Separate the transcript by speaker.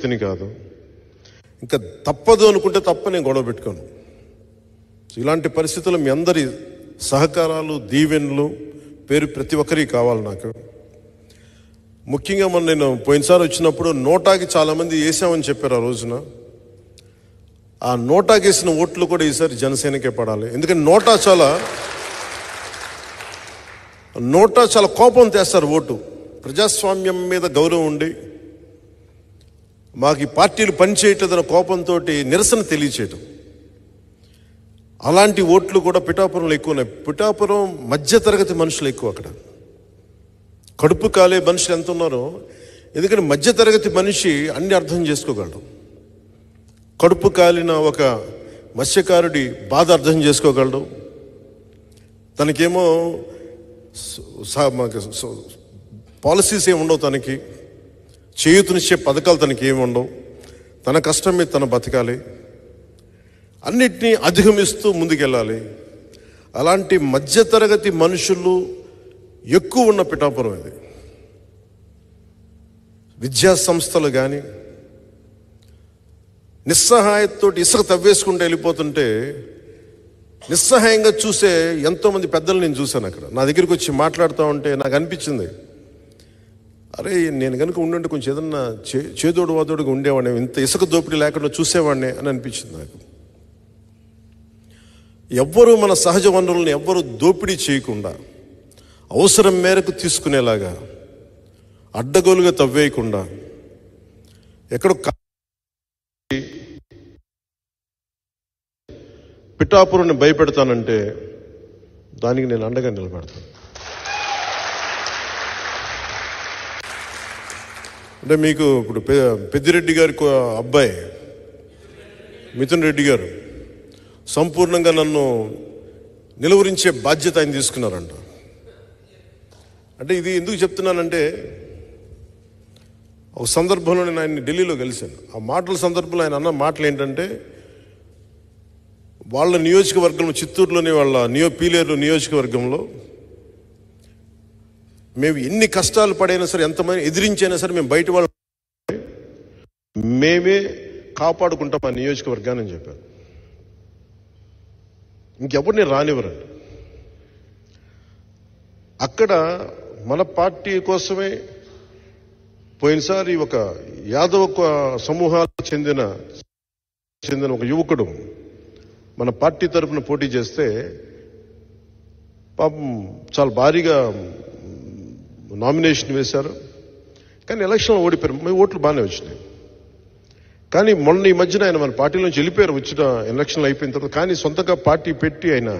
Speaker 1: వ్యక్తిని కాదు ఇంకా తప్పదు అనుకుంటే తప్ప నేను గొడవ పెట్టుకోను ఇలాంటి పరిస్థితులు మీ అందరి సహకారాలు దీవెనలు పేరు ప్రతి ఒక్కరికి కావాలి నాకు ముఖ్యంగా మొన్న నేను పోయినసారి వచ్చినప్పుడు నోటాకి చాలామంది వేసామని చెప్పారు ఆ రోజున ఆ నోటాకి వేసిన ఓట్లు కూడా ఈసారి జనసేనకే పడాలి ఎందుకంటే నోటా చాలా నోటా చాలా కోపం తెస్తారు ఓటు ప్రజాస్వామ్యం మీద గౌరవం ఉండి మాకు ఈ పార్టీలు పనిచేయట్లేదన్న కోపంతో నిరసన తెలియచేయటం అలాంటి ఓట్లు కూడా పిఠాపురంలో ఎక్కువ ఉన్నాయి పిఠాపురం మధ్యతరగతి మనుషులు ఎక్కువ అక్కడ కడుపు కాలే మనుషులు ఎంత ఉన్నారో ఎందుకంటే మధ్యతరగతి మనిషి అన్ని అర్థం చేసుకోగలడు కడుపు కాలిన ఒక మత్స్యకారుడి బాధ అర్థం చేసుకోగలడు తనకేమో పాలసీస్ ఏమి ఉండవు తనకి చేయుతునిచ్చే పథకాలు తనకి ఏమి ఉండవు తన కష్టం మీద తను బతకాలి అన్నిటినీ అధిగమిస్తూ ముందుకెళ్ళాలి అలాంటి మధ్యతరగతి మనుషులు ఎక్కువ ఉన్న పిఠాపురం ఇది విద్యా సంస్థలు కానీ నిస్సహాయంతో ఇసుక తవ్వేసుకుంటూ వెళ్ళిపోతుంటే నిస్సహాయంగా చూసే ఎంతోమంది పెద్దలు నేను చూశాను అక్కడ నా దగ్గరికి వచ్చి మాట్లాడుతూ ఉంటే నాకు అనిపించింది అరే నేను కనుక ఉండండి కొంచెం ఏదన్నా చే చేదోడు వాదోడుగా ఉండేవాడిని ఇంత ఇసుక దోపిడీ లేకుండా చూసేవాడిని అని అనిపించింది నాకు ఎవ్వరూ మన సహజ వనరులను ఎవ్వరూ దోపిడీ చేయకుండా అవసరం మేరకు తీసుకునేలాగా అడ్డగోలుగా తవ్వేయకుండా ఎక్కడో పిఠాపురుని భయపెడతానంటే దానికి నేను అండగా నిలబెడతాను అంటే మీకు ఇప్పుడు పెద్దిరెడ్డి గారి అబ్బాయి మిథున్ రెడ్డి గారు సంపూర్ణంగా నన్ను నిలువరించే బాధ్యత ఆయన తీసుకున్నారంట అంటే ఇది ఎందుకు చెప్తున్నానంటే ఒక సందర్భంలో నేను ఆయన్ని ఢిల్లీలో కలిశాను ఆ మాటల సందర్భంలో ఆయన అన్న మాటలు ఏంటంటే వాళ్ళ నియోజకవర్గంలో చిత్తూరులోని వాళ్ళ నియో పీలేరు నియోజకవర్గంలో మేము ఎన్ని కష్టాలు పడైనా సరే ఎంతమంది ఎదిరించైనా సరే మేము బయట వాళ్ళు మేమే కాపాడుకుంటాం ఆ నియోజకవర్గాన్ని అని చెప్పారు నేను రానివ్వరండి అక్కడ మన పార్టీ కోసమే పోయినసారి ఒక యాదవ సమూహాలకు చెందిన చెందిన ఒక యువకుడు మన పార్టీ తరఫున పోటీ చేస్తే పాపం చాలా భారీగా నామినేషన్ వేశారు కానీ ఎలక్షన్లో ఓడిపోయారు మీ ఓట్లు బాగానే వచ్చినాయి కానీ మొన్న ఈ మధ్యన ఆయన మన పార్టీలోంచి వెళ్ళిపోయారు వచ్చిన ఎలక్షన్లు అయిపోయిన తర్వాత కానీ సొంతంగా పార్టీ పెట్టి ఆయన